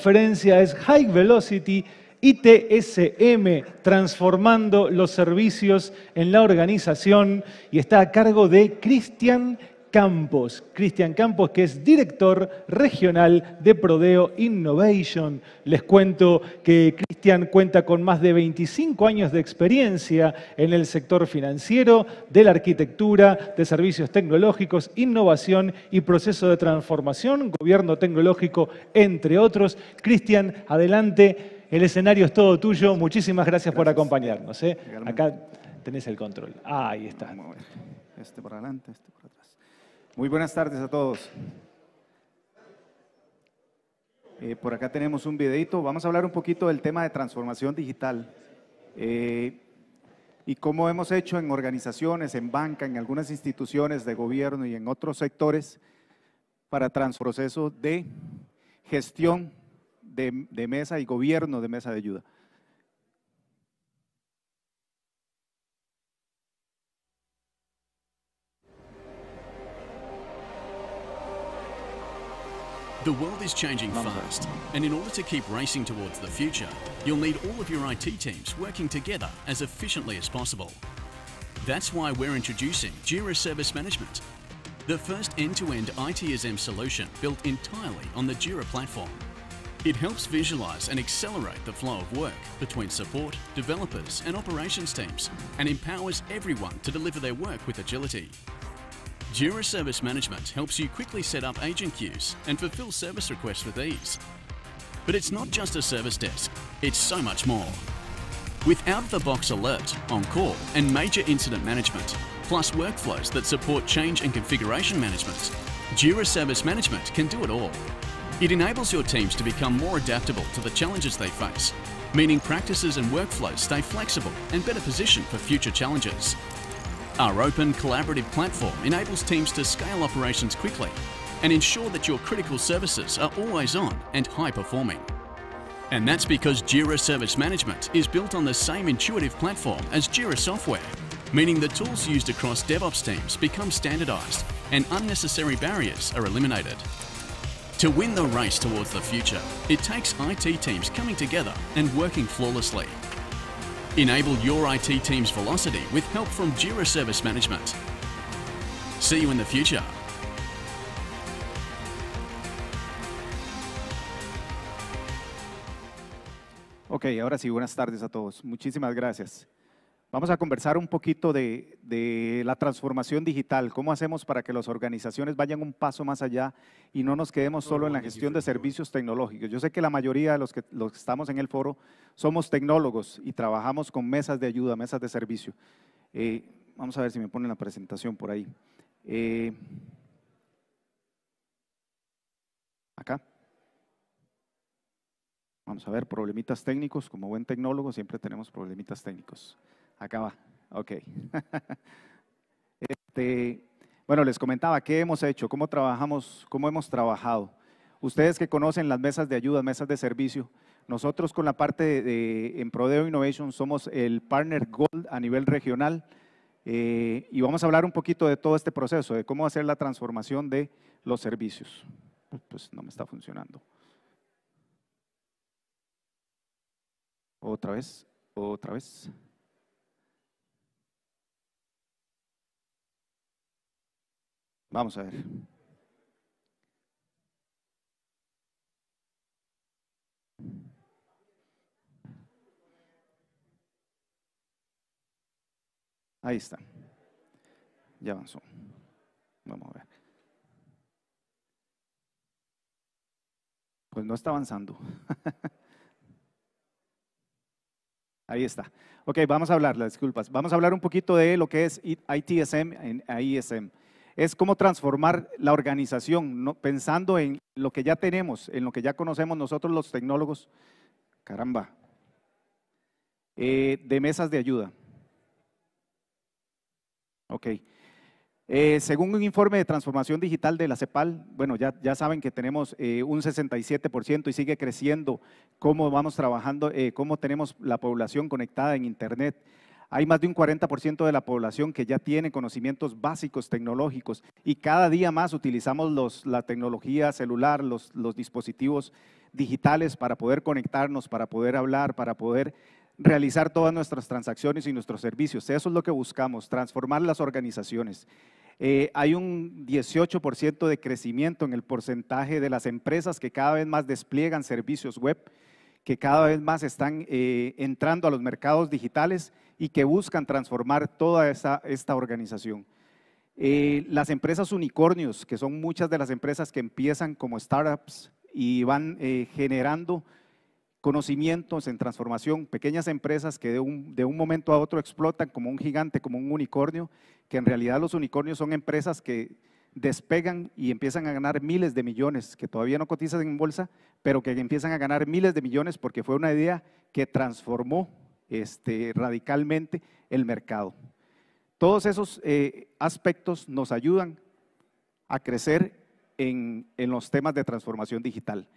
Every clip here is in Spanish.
conferencia es High Velocity ITSM, transformando los servicios en la organización y está a cargo de Cristian Campos, Cristian Campos, que es director regional de Prodeo Innovation. Les cuento que Cristian cuenta con más de 25 años de experiencia en el sector financiero, de la arquitectura, de servicios tecnológicos, innovación y proceso de transformación, gobierno tecnológico, entre otros. Cristian, adelante. El escenario es todo tuyo. Muchísimas gracias, por acompañarnos. ¿eh? Acá tenés el control. ahí está. Este, este por adelante, este por atrás. Muy buenas tardes a todos. Eh, por acá tenemos un videito. Vamos a hablar un poquito del tema de transformación digital eh, y cómo hemos hecho en organizaciones, en banca, en algunas instituciones de gobierno y en otros sectores para transproceso de gestión de mesa y gobierno de mesa de ayuda. The world is changing fast, and in order to keep racing towards the future, you'll need all of your IT teams working together as efficiently as possible. That's why we're introducing Jira Service Management, the first end-to-end -end ITSM solution built entirely on the Jira platform. It helps visualize and accelerate the flow of work between support, developers and operations teams and empowers everyone to deliver their work with agility. Jura Service Management helps you quickly set up agent queues and fulfill service requests with ease. But it's not just a service desk, it's so much more. With out-of-the-box alert, on-call and major incident management, plus workflows that support change and configuration management, Jira Service Management can do it all. It enables your teams to become more adaptable to the challenges they face, meaning practices and workflows stay flexible and better positioned for future challenges. Our open, collaborative platform enables teams to scale operations quickly and ensure that your critical services are always on and high performing. And that's because Jira Service Management is built on the same intuitive platform as Jira Software, meaning the tools used across DevOps teams become standardized and unnecessary barriers are eliminated. To win the race towards the future, it takes IT teams coming together and working flawlessly Enable your IT team's velocity with help from Jira Service Management. See you in the future. Ok, ahora sí, buenas tardes a todos. Muchísimas gracias. Vamos a conversar un poquito de, la transformación digital, cómo hacemos para que las organizaciones vayan un paso más allá y no nos quedemos solo en la gestión de servicios tecnológicos. Yo sé que la mayoría de los que, estamos en el foro somos tecnólogos y trabajamos con mesas de ayuda, mesas de servicio. Eh, vamos a ver si me ponen la presentación por ahí. Eh, acá. Vamos a ver, problemitas técnicos. Como buen tecnólogo siempre tenemos problemitas técnicos. Acaba, Ok. este, bueno, les comentaba qué hemos hecho, cómo trabajamos, cómo hemos trabajado. Ustedes que conocen las mesas de ayuda, mesas de servicio, nosotros con la parte de, en Prodeo Innovation somos el partner Gold a nivel regional eh, y vamos a hablar un poquito de todo este proceso, de cómo hacer la transformación de los servicios. Pues no me está funcionando. Otra vez, otra vez. Vamos a ver. Ahí está. Ya avanzó. Vamos a ver. Pues no está avanzando. Ahí está. Ok, vamos a hablar, las disculpas. Vamos a hablar un poquito de lo que es ITSM en AISM es cómo transformar la organización, pensando en lo que ya tenemos, en lo que ya conocemos nosotros los tecnólogos, caramba, eh, de mesas de ayuda. Ok. Eh, según un informe de transformación digital de la CEPAL, bueno, ya, ya saben que tenemos eh, un 67% y sigue creciendo cómo vamos trabajando, cómo tenemos la población conectada en Internet. Hay más de un 40% de la población que ya tiene conocimientos básicos tecnológicos y cada día más utilizamos la tecnología celular, los, dispositivos digitales para poder conectarnos, para poder hablar, para poder realizar todas nuestras transacciones y nuestros servicios. Eso es lo que buscamos, transformar las organizaciones. Eh, hay un 18% de crecimiento en el porcentaje de las empresas que cada vez más despliegan servicios web, que cada vez más están eh, entrando a los mercados digitales y que buscan transformar toda esa, esta organización. Eh, las empresas unicornios, que son muchas de las empresas que empiezan como startups y van eh, generando conocimientos en transformación, pequeñas empresas que de de un, momento a otro explotan como un gigante, como un unicornio, que en realidad los unicornios son empresas que despegan y empiezan a ganar miles de millones, que todavía no cotizan en bolsa, pero que empiezan a ganar miles de millones porque fue una idea que transformó este, radicalmente el mercado. Todos esos eh, aspectos nos ayudan a crecer en, los temas de transformación digital.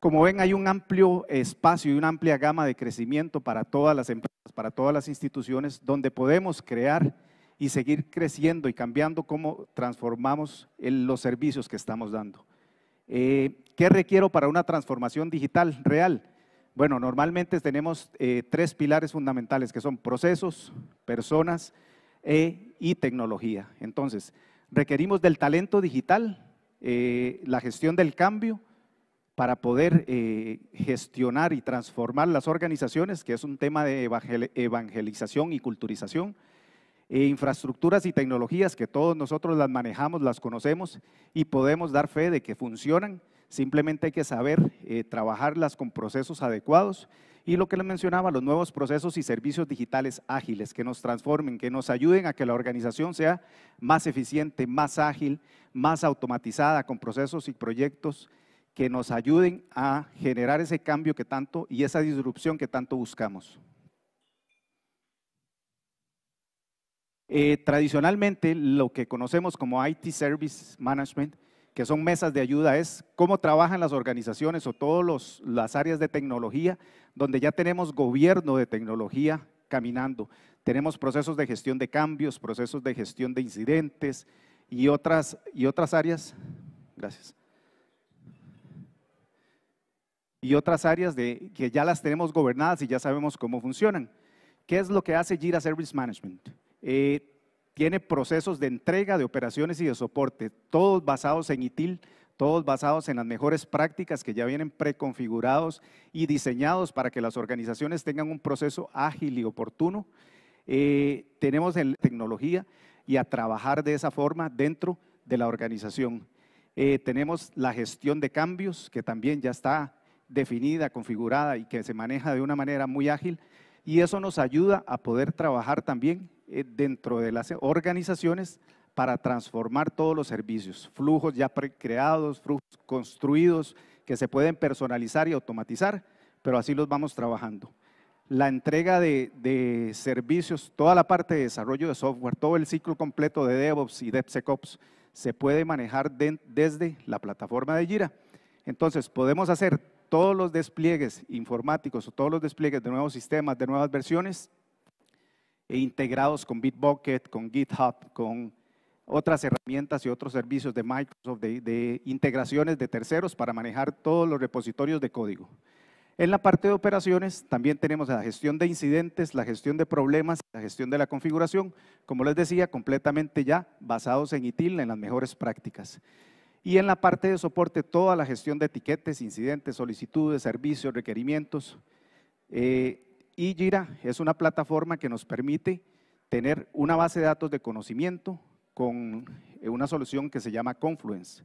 Como ven, hay un amplio espacio y una amplia gama de crecimiento para todas las empresas, para todas las instituciones, donde podemos crear y seguir creciendo y cambiando cómo transformamos los servicios que estamos dando. Eh, ¿Qué requiero para una transformación digital real? Bueno, normalmente tenemos eh, tres pilares fundamentales que son procesos, personas e, y tecnología. Entonces, requerimos del talento digital, eh, la gestión del cambio para poder eh, gestionar y transformar las organizaciones, que es un tema de evangelización y culturización e infraestructuras y tecnologías que todos nosotros las manejamos, las conocemos y podemos dar fe de que funcionan. Simplemente hay que saber eh, trabajarlas con procesos adecuados y lo que le mencionaba, los nuevos procesos y servicios digitales ágiles que nos transformen, que nos ayuden a que la organización sea más eficiente, más ágil, más automatizada, con procesos y proyectos que nos ayuden a generar ese cambio que tanto y esa disrupción que tanto buscamos. Eh, tradicionalmente, lo que conocemos como IT Service Management, que son mesas de ayuda, es cómo trabajan las organizaciones o todas las áreas de tecnología, donde ya tenemos gobierno de tecnología caminando. Tenemos procesos de gestión de cambios, procesos de gestión de incidentes y otras, y otras áreas. Gracias. Y otras áreas de, que ya las tenemos gobernadas y ya sabemos cómo funcionan. ¿Qué es lo que hace Jira Service Management? Eh, tiene procesos de entrega de operaciones y de soporte, todos basados en ITIL, todos basados en las mejores prácticas que ya vienen preconfigurados y diseñados para que las organizaciones tengan un proceso ágil y oportuno. Eh, tenemos en tecnología y a trabajar de esa forma dentro de la organización. Eh, tenemos la gestión de cambios, que también ya está definida, configurada y que se maneja de una manera muy ágil. Y eso nos ayuda a poder trabajar también eh, dentro de las organizaciones para transformar todos los servicios, flujos ya creados, flujos construidos que se pueden personalizar y automatizar, pero así los vamos trabajando. La entrega de, servicios, toda la parte de desarrollo de software, todo el ciclo completo de DevOps y DevSecOps se puede manejar desde la plataforma de Jira. Entonces, podemos hacer todos los despliegues informáticos o todos los despliegues de nuevos sistemas, de nuevas versiones, e integrados con Bitbucket, con GitHub, con otras herramientas y otros servicios de Microsoft de, integraciones de terceros para manejar todos los repositorios de código. En la parte de operaciones también tenemos la gestión de incidentes, la gestión de problemas, la gestión de la configuración, como les decía, completamente ya basados en ITIL, en las mejores prácticas. Y en la parte de soporte, toda la gestión de etiquetes, incidentes, solicitudes, servicios, requerimientos, eh, y Jira es una plataforma que nos permite tener una base de datos de conocimiento con eh, una solución que se llama Confluence.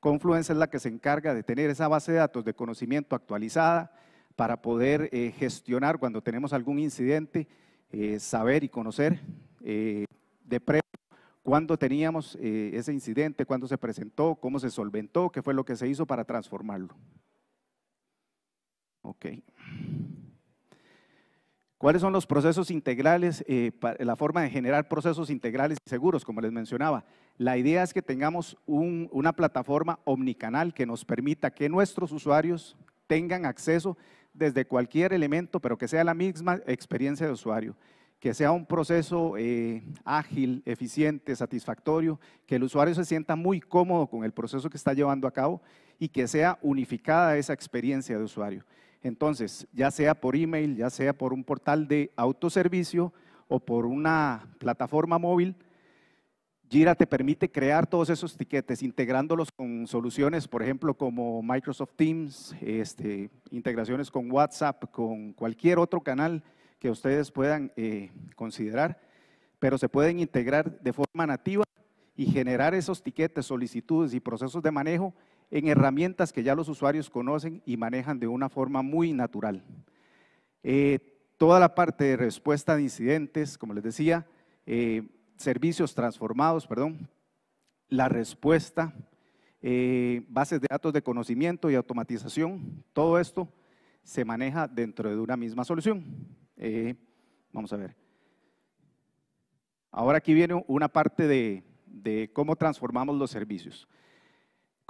Confluence es la que se encarga de tener esa base de datos de conocimiento actualizada para poder eh, gestionar cuando tenemos algún incidente, eh, saber y conocer de precio cuándo teníamos ese incidente, cuándo se presentó, cómo se solventó, qué fue lo que se hizo para transformarlo. Okay. ¿Cuáles son los procesos integrales, eh, la forma de generar procesos integrales y seguros, como les mencionaba? La idea es que tengamos una plataforma omnicanal que nos permita que nuestros usuarios tengan acceso desde cualquier elemento, pero que sea la misma experiencia de usuario, que sea un proceso eh, ágil, eficiente, satisfactorio, que el usuario se sienta muy cómodo con el proceso que está llevando a cabo y que sea unificada esa experiencia de usuario. Entonces, ya sea por email, ya sea por un portal de autoservicio o por una plataforma móvil, Jira te permite crear todos esos tiquetes, integrándolos con soluciones, por ejemplo, como Microsoft Teams, este, integraciones con WhatsApp, con cualquier otro canal que ustedes puedan eh, considerar, pero se pueden integrar de forma nativa y generar esos tiquetes, solicitudes y procesos de manejo en herramientas que ya los usuarios conocen y manejan de una forma muy natural. Eh, toda la parte de respuesta a incidentes, como les decía, eh, servicios transformados, perdón, la respuesta, eh, bases de datos de conocimiento y automatización, todo esto se maneja dentro de una misma solución. vamos a ver. Ahora aquí viene una parte de cómo transformamos los servicios.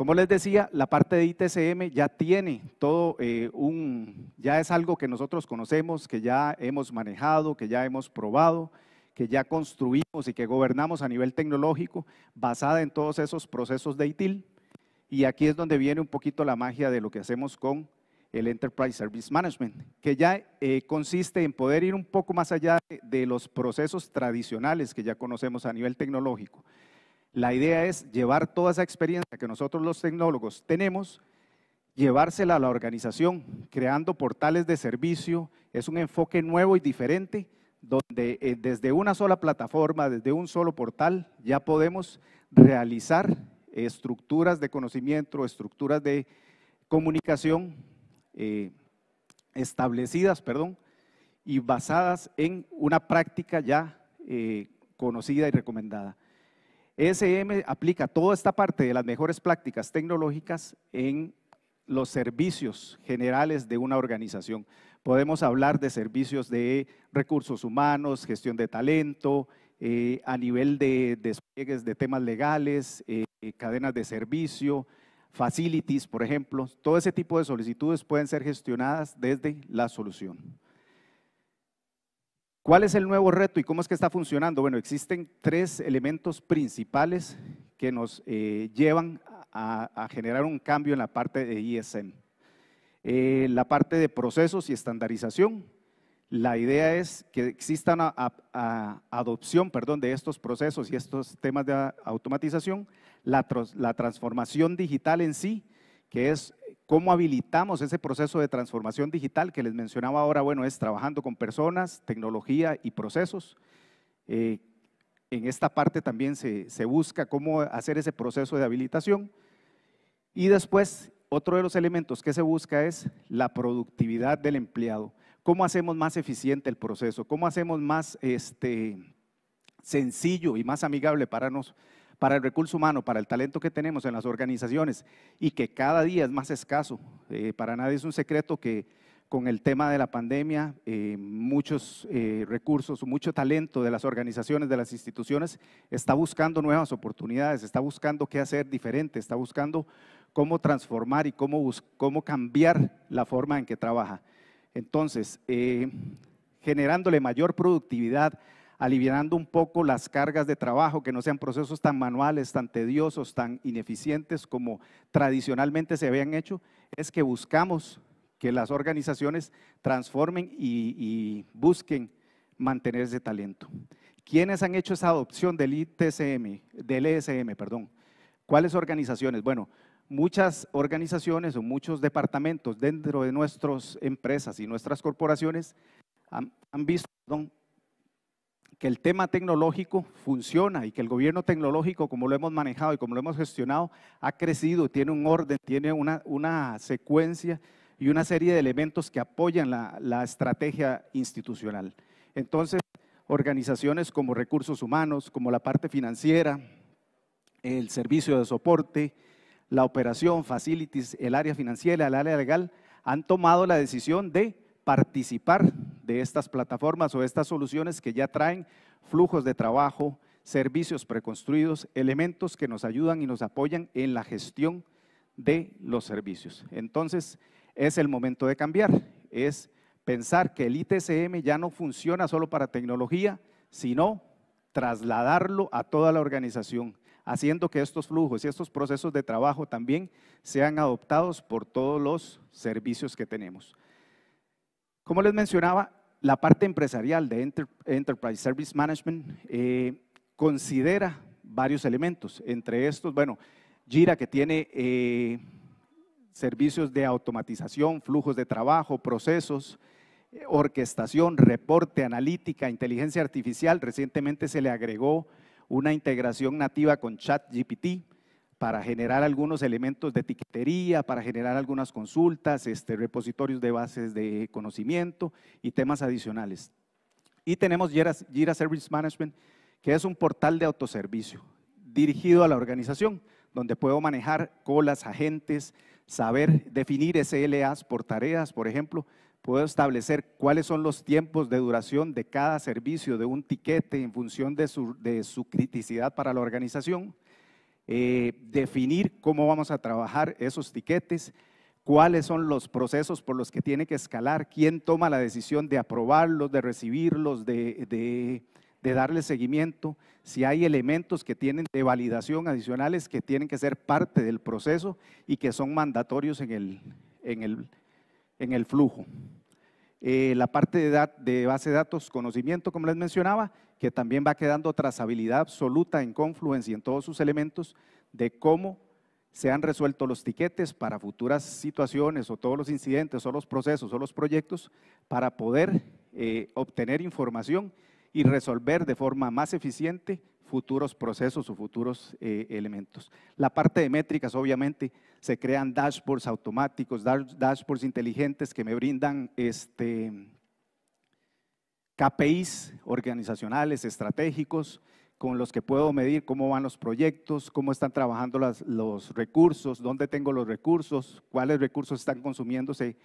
Como les decía, la parte de ITCM ya tiene todo eh, un, ya es algo que nosotros conocemos, que ya hemos manejado, que ya hemos probado, que ya construimos y que gobernamos a nivel tecnológico basada en todos esos procesos de ITIL. Y aquí es donde viene un poquito la magia de lo que hacemos con el Enterprise Service Management, que ya eh, consiste en poder ir un poco más allá de los procesos tradicionales que ya conocemos a nivel tecnológico, la idea es llevar toda esa experiencia que nosotros los tecnólogos tenemos, llevársela a la organización, creando portales de servicio. Es un enfoque nuevo y diferente, donde eh, desde una sola plataforma, desde un solo portal, ya podemos realizar estructuras de conocimiento, estructuras de comunicación eh, establecidas, perdón, y basadas en una práctica ya eh, conocida y recomendada. ESM aplica toda esta parte de las mejores prácticas tecnológicas en los servicios generales de una organización. Podemos hablar de servicios de recursos humanos, gestión de talento, eh, a nivel de despliegues de temas legales, eh, cadenas de servicio, facilities, por ejemplo. Todo ese tipo de solicitudes pueden ser gestionadas desde la solución. ¿Cuál es el nuevo reto y cómo es que está funcionando? Bueno, existen tres elementos principales que nos eh, llevan a, generar un cambio en la parte de ISM. Eh, la parte de procesos y estandarización. La idea es que exista una adopción perdón, de estos procesos y estos temas de automatización. la transformación digital en sí, que es ¿Cómo habilitamos ese proceso de transformación digital que les mencionaba ahora? Bueno, es trabajando con personas, tecnología y procesos. Eh, en esta parte también se, se busca cómo hacer ese proceso de habilitación. Y después, otro de los elementos que se busca es la productividad del empleado. ¿Cómo hacemos más eficiente el proceso? ¿Cómo hacemos más este, sencillo y más amigable para, nosotros para el recurso humano, para el talento que tenemos en las organizaciones y que cada día es más escaso. Eh, para nadie es un secreto que con el tema de la pandemia, eh, muchos eh, recursos, mucho talento de las organizaciones, de las instituciones, está buscando nuevas oportunidades, está buscando qué hacer diferente, está buscando cómo transformar y cómo, cómo cambiar la forma en que trabaja. Entonces, generándole mayor productividad aliviando un poco las cargas de trabajo, que no sean procesos tan manuales, tan tediosos, tan ineficientes como tradicionalmente se habían hecho, es que buscamos que las organizaciones transformen y, busquen mantener ese talento. ¿Quiénes han hecho esa adopción del ITSM, del ESM, perdón? ¿Cuáles organizaciones? Bueno, muchas organizaciones o muchos departamentos dentro de nuestras empresas y nuestras corporaciones han, visto que el tema tecnológico funciona y que el gobierno tecnológico, como lo hemos manejado y como lo hemos gestionado, ha crecido, tiene un orden, tiene una, una secuencia y una serie de elementos que apoyan la, la, estrategia institucional. Entonces, organizaciones como recursos humanos, como la parte financiera, el servicio de soporte, la operación, facilities, el área financiera, el área legal, han tomado la decisión de participar de estas plataformas o estas soluciones que ya traen flujos de trabajo, servicios preconstruidos, elementos que nos ayudan y nos apoyan en la gestión de los servicios. Entonces, es el momento de cambiar, es pensar que el ITCM ya no funciona solo para tecnología, sino trasladarlo a toda la organización, haciendo que estos flujos y estos procesos de trabajo también sean adoptados por todos los servicios que tenemos. Como les mencionaba, la parte empresarial de Enterprise Service Management eh, considera varios elementos. Entre estos, bueno, Jira que tiene eh, servicios de automatización, flujos de trabajo, procesos, eh, orquestación, reporte, analítica, inteligencia artificial. Recientemente se le agregó una integración nativa con ChatGPT para generar algunos elementos de tiquetería, para generar algunas consultas, este, repositorios de bases de conocimiento y temas adicionales. Y tenemos Jira, Service Management, que es un portal de autoservicio dirigido a la organización, donde puedo manejar colas, agentes, saber definir SLAs por tareas, por ejemplo, puedo establecer cuáles son los tiempos de duración de cada servicio, de un tiquete en función de su criticidad para la organización. Eh, definir cómo vamos a trabajar esos tiquetes, cuáles son los procesos por los que tiene que escalar, quién toma la decisión de aprobarlos, de recibirlos, de, darle seguimiento, si hay elementos que tienen de validación adicionales que tienen que ser parte del proceso y que son mandatorios en el flujo. Eh, la parte de, base de datos, conocimiento, como les mencionaba, que también va quedando trazabilidad absoluta en Confluence y en todos sus elementos de cómo se han resuelto los tiquetes para futuras situaciones o todos los incidentes o los procesos o los proyectos para poder eh, obtener información y resolver de forma más eficiente futuros procesos o futuros eh, elementos. La parte de métricas, obviamente, se crean dashboards automáticos, dashboards inteligentes que me brindan este, KPIs organizacionales, estratégicos, con los que puedo medir cómo van los proyectos, cómo están trabajando los recursos, dónde tengo los recursos, cuáles recursos están consumiéndose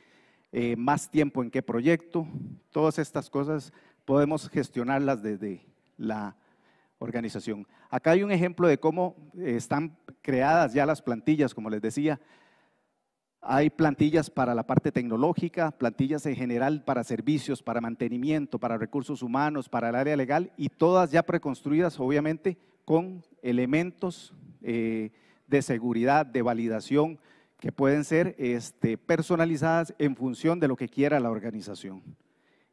eh, más tiempo en qué proyecto. Todas estas cosas podemos gestionarlas desde la organización. Acá hay un ejemplo de cómo eh, están creadas ya las plantillas, como les decía. Hay plantillas para la parte tecnológica, plantillas en general para servicios, para mantenimiento, para recursos humanos, para el área legal y todas ya preconstruidas, obviamente, con elementos eh, de seguridad, de validación, que pueden ser este, personalizadas en función de lo que quiera la organización.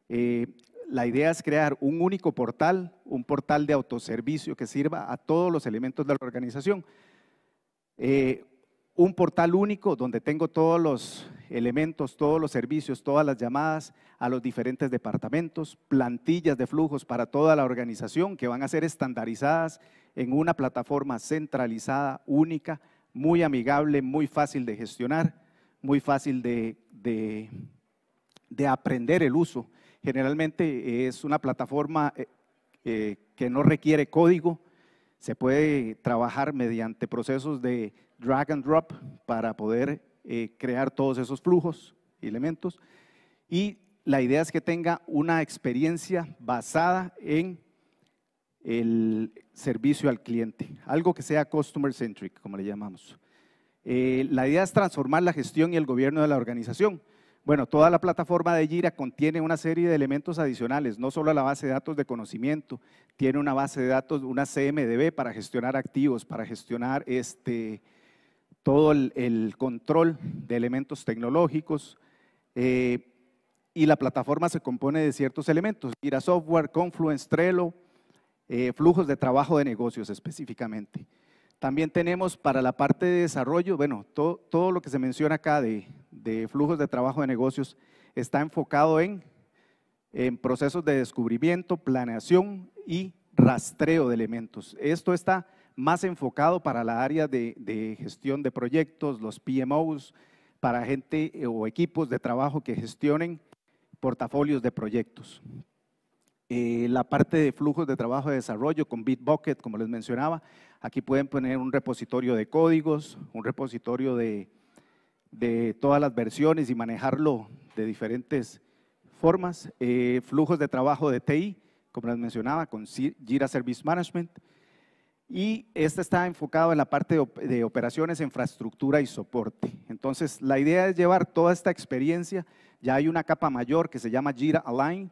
Eh, la idea es crear un único portal, un portal de autoservicio que sirva a todos los elementos de la organización. Eh, un portal único donde tengo todos los elementos, todos los servicios, todas las llamadas a los diferentes departamentos, plantillas de flujos para toda la organización que van a ser estandarizadas en una plataforma centralizada, única, muy amigable, muy fácil de gestionar, muy fácil de aprender el uso Generalmente es una plataforma eh, eh, que no requiere código, se puede trabajar mediante procesos de drag and drop para poder eh, crear todos esos flujos y elementos. Y la idea es que tenga una experiencia basada en el servicio al cliente, algo que sea customer centric, como le llamamos. la idea es transformar la gestión y el gobierno de la organización. Bueno, toda la plataforma de Jira contiene una serie de elementos adicionales, no solo la base de datos de conocimiento, tiene una base de datos, una CMDB para gestionar activos, para gestionar este, todo el, control de elementos tecnológicos. Eh, y la plataforma se compone de ciertos elementos, Jira Software, Confluence, Trello, eh, flujos de trabajo de negocios específicamente. También tenemos para la parte de desarrollo, bueno, todo lo que se menciona acá de, de flujos de trabajo de negocios está enfocado en, en procesos de descubrimiento, planeación y rastreo de elementos. Esto está más enfocado para la área de, gestión de proyectos, los PMOs, para gente eh, o equipos de trabajo que gestionen portafolios de proyectos. Eh, la parte de flujos de trabajo de desarrollo con Bitbucket, como les mencionaba, aquí pueden poner un repositorio de códigos, un repositorio de, de todas las versiones y manejarlo de diferentes formas. Eh, flujos de trabajo de TI, como les mencionaba, con Jira Service Management. Y este está enfocado en la parte de operaciones, infraestructura y soporte. Entonces, la idea es llevar toda esta experiencia. Ya hay una capa mayor que se llama Jira Align,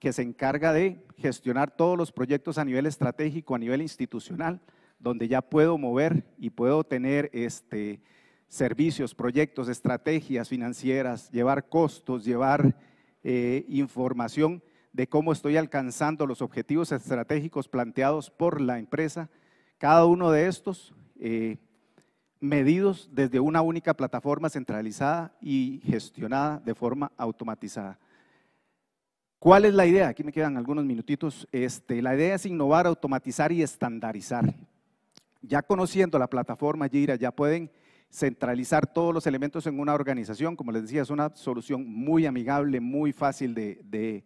que se encarga de gestionar todos los proyectos a nivel estratégico, a nivel institucional, donde ya puedo mover y puedo tener este, servicios, proyectos, estrategias financieras, llevar costos, llevar eh, información de cómo estoy alcanzando los objetivos estratégicos planteados por la empresa. Cada uno de estos eh, medidos desde una única plataforma centralizada y gestionada de forma automatizada. ¿Cuál es la idea? Aquí me quedan algunos minutitos. Este, la idea es innovar, automatizar y estandarizar. Ya conociendo la plataforma Jira, ya pueden centralizar todos los elementos en una organización. Como les decía, es una solución muy amigable, muy fácil de,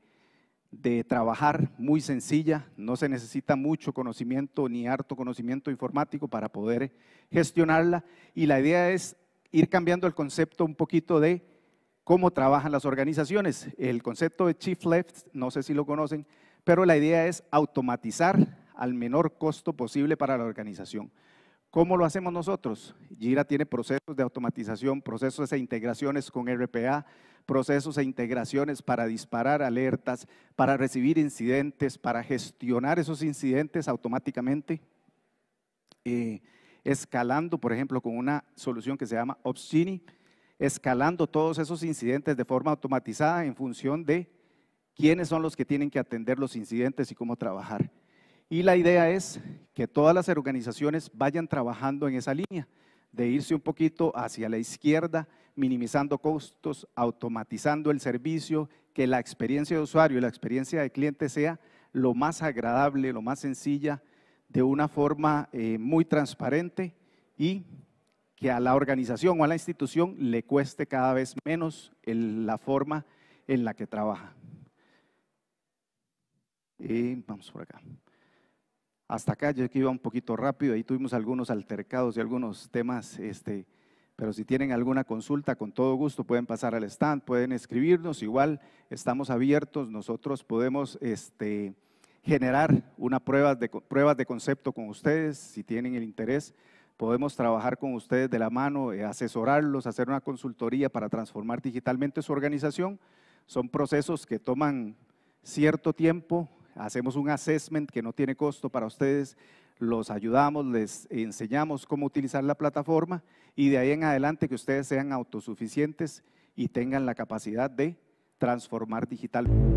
trabajar, muy sencilla. No se necesita mucho conocimiento ni harto conocimiento informático para poder gestionarla. Y la idea es ir cambiando el concepto un poquito de cómo trabajan las organizaciones. El concepto de Chief Left, no sé si lo conocen, pero la idea es automatizar al menor costo posible para la organización. ¿Cómo lo hacemos nosotros? Gira tiene procesos de automatización, procesos e integraciones con RPA, procesos e integraciones para disparar alertas, para recibir incidentes, para gestionar esos incidentes automáticamente, eh, escalando, por ejemplo, con una solución que se llama Obscini, escalando todos esos incidentes de forma automatizada en función de quiénes son los que tienen que atender los incidentes y cómo trabajar. Y la idea es que todas las organizaciones vayan trabajando en esa línea, de irse un poquito hacia la izquierda, minimizando costos, automatizando el servicio, que la experiencia de usuario y la experiencia de cliente sea lo más agradable, lo más sencilla, de una forma eh, muy transparente y que a la organización o a la institución le cueste cada vez menos la forma en la que trabaja. Eh, vamos por acá hasta acá, yo que iba un poquito rápido, ahí tuvimos algunos altercados y algunos temas, este, pero si tienen alguna consulta, con todo gusto pueden pasar al stand, pueden escribirnos, igual estamos abiertos, nosotros podemos este, generar una prueba de, pruebas de concepto con ustedes, si tienen el interés, podemos trabajar con ustedes de la mano, eh, asesorarlos, hacer una consultoría para transformar digitalmente su organización. Son procesos que toman cierto tiempo, hacemos un assessment que no tiene costo para ustedes, los ayudamos, les enseñamos cómo utilizar la plataforma y de ahí en adelante que ustedes sean autosuficientes y tengan la capacidad de transformar digital.